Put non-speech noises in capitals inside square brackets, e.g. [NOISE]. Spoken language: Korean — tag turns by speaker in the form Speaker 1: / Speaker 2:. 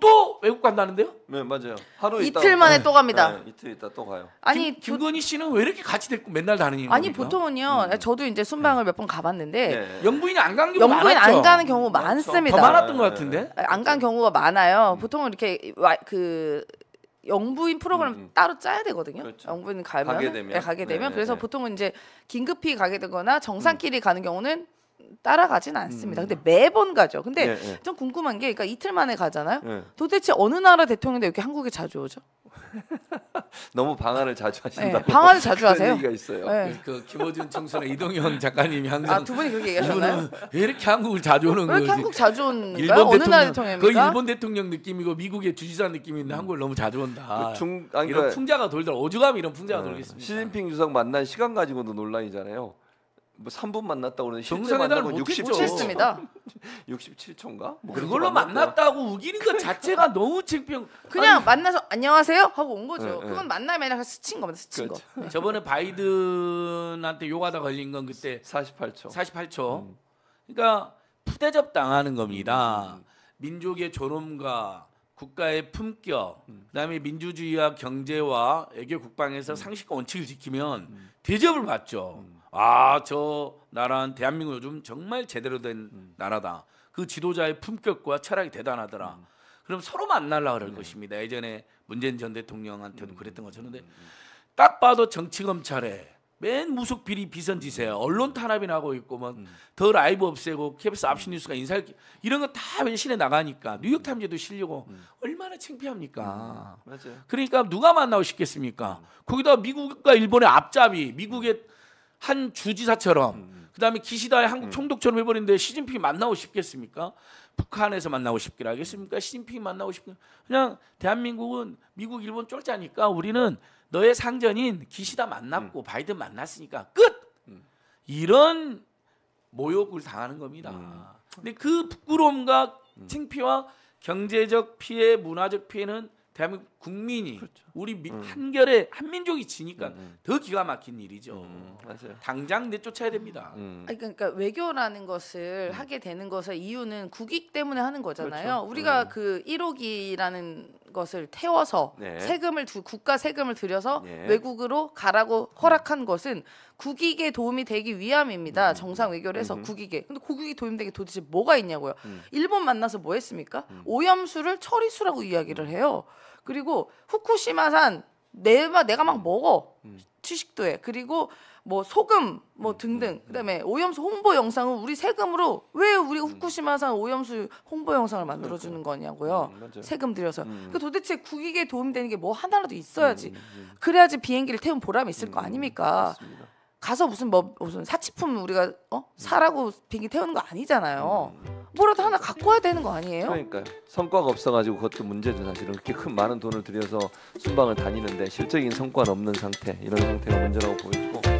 Speaker 1: 또 외국 간다는데요? 네 맞아요. 하루 이틀 만에 네. 또 갑니다. 네, 이틀 있다 또 가요. 아니 김, 김건희 씨는 왜 이렇게 같이 데리고 맨날 다니는 아니 겁니까?
Speaker 2: 보통은요. 음. 저도 이제 순방을 네. 몇번 가봤는데 네.
Speaker 1: 영부인이 안간 경우 영부인 많았죠. 안 가는
Speaker 2: 경우 많습니다. 더 많았던 것 같은데 안 간 경우가 많아요. 음. 보통은 이렇게 그 영부인 프로그램 음, 음. 따로 짜야 되거든요. 그렇죠. 영부인 가면 가게 되면, 네, 가게 되면. 그래서 보통은 이제 긴급히 가게 되거나 정상끼리 음. 가는 경우는 따라가진 않습니다. 근데 음. 매번
Speaker 1: 가죠. 근데 네, 좀
Speaker 2: 궁금한 게 그러니까 이틀 만에 가잖아요. 예. 도대체 어느 나라 대통령인데 이렇게 한국에 자주 오죠?
Speaker 1: [LAUGHS] 너무 방한을 자주 하신다. 네, 방한을 자주 하세요. 얘기가 있어요. 네. 네 그 김호준 청선의 이동현 작가님이 항상 아, 두 분이 그렇게 얘기하셨나요? 왜 이렇게 한국을 자주 오는 거지? 한국 자주 온 일본 어느 나라 대통령입니까? 그 일본 대통령 느낌이고 미국의 주지사 느낌인데 음. 한국을 너무 자주 온다. 그 중, 아니, 이런 그러니까, 풍자가 돌더라. 오죽하면 이런 풍자가 네. 돌겠습니까? 시진핑 주석 만난 시간 가지고도 논란이잖아요. 뭐 3분 만났다고 그러는데 실제 만난 건 67초입니다. 67초인가? 뭐 그걸로 만났다고 우기는 것 그러니까. 자체가 너무 쟁병. 그냥 아니.
Speaker 2: 만나서 안녕하세요 하고 온 거죠. 네, 네. 그건 만남이 아니라 스친 겁니다. 스친 그렇죠.
Speaker 1: 거. 네, 저번에 바이든한테 욕하다 걸린 건 그때 48초. 48초. 음. 그러니까 푸대접 당하는 겁니다. 음. 민족의 졸음과 국가의 품격, 음. 그다음에 민주주의와 경제와 애교 국방에서 음. 상식과 원칙을 지키면 음. 대접을 받죠. 아저 나라는 대한민국 요즘 정말 제대로 된 음. 나라다. 그 지도자의 품격과 철학이 대단하더라. 음. 그럼 서로 만날라 그럴 네. 것입니다. 예전에 문재인 전 대통령한테도 음. 그랬던 것처럼 근딱 음, 음, 봐도 정치 검찰에 맨 무속 비리 비선지세요. 언론 탄압이나 고 있고 뭐더 음. 라이브 없애고 KBS 압신 뉴스가 인사할 이런 거다 외신에 나가니까 뉴욕 탐지도 실리고 음. 얼마나 창피합니까. 아, 맞아요. 그러니까 누가 만나고 싶겠습니까. 음. 거기다 미국과 일본의 앞잡이, 미국의 한 주지사처럼 음, 음. 그다음에 기시다의 한국 음. 총독처럼 해버리는데 시진핑이 만나고 싶겠습니까? 북한에서 만나고 싶기라 하겠습니까? 시진핑이 만나고 싶은 그냥 대한민국은 미국 일본 쫄자니까 우리는 너의 상전인 기시다 만났고 음. 바이든 만났으니까 끝 이런 모욕을 당하는 겁니다. 음. 근데 그 부끄러움과 챙피와 경제적 피해, 문화적 피해는 대한민국 국민이 그렇죠. 우리 미, 음. 한결에 한민족이 지니까 음. 음. 더 기가 막힌 일이죠. 음. 음. 당장 내쫓아야 됩니다. 음. 아니,
Speaker 2: 그러니까, 그러니까 외교라는 것을 하게 되는 것의 이유는 국익 때문에 하는 거잖아요. 그렇죠. 우리가 그 1호기라는 것을 태워서 네. 세금을 두, 국가 세금을 들여서 네. 외국으로 가라고 허락한 음. 것은 국익에 도움이 되기 위함입니다. 음. 정상 외교를 해서 음. 국익에. 근데 국익이 도움되게 도대체 뭐가 있냐고요. 음. 일본 만나서 뭐 했습니까? 음. 오염수를 처리수라고 이야기를 음. 해요. 그리고 후쿠시마산 내가 내가 막 먹어. 취식도 해. 그리고 뭐 소금 뭐 음, 등등 음, 음. 그다음에 오염수 홍보 영상은 우리 세금으로 왜 우리 후쿠시마산 오염수 홍보 영상을 만들어 주는 그렇죠. 거냐고요 세금 들여서 그 그러니까 도대체 국익에 도움되는 게 뭐 하나라도 있어야지 그래야지 비행기를 태운 보람이 있을 거 아닙니까 가서 무슨 뭐 무슨 사치품 우리가 어 사라고 비행기 태우는 거 아니잖아요. 뭐라도 하나 갖고 와야 되는 거 아니에요?
Speaker 1: 그러니까요. 성과가 없어가지고 그것도 문제죠 사실은 그렇게 큰 많은 돈을 들여서 순방을 다니는데 실적인 성과는 없는 상태 이런 상태가 문제라고 보여지고.